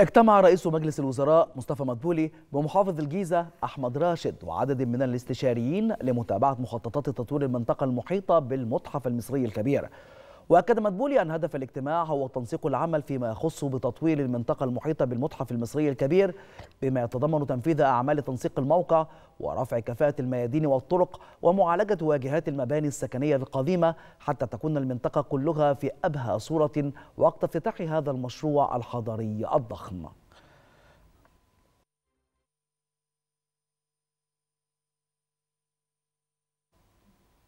اجتمع رئيس مجلس الوزراء مصطفى مدبولي بمحافظ الجيزة أحمد راشد وعدد من الاستشاريين لمتابعة مخططات تطوير المنطقة المحيطة بالمتحف المصري الكبير واكد مدبولي ان هدف الاجتماع هو تنسيق العمل فيما يخص بتطوير المنطقه المحيطه بالمتحف المصري الكبير بما يتضمن تنفيذ اعمال تنسيق الموقع ورفع كفاءه الميادين والطرق ومعالجه واجهات المباني السكنيه القديمه حتى تكون المنطقه كلها في ابهى صوره وقت افتتاح هذا المشروع الحضري الضخم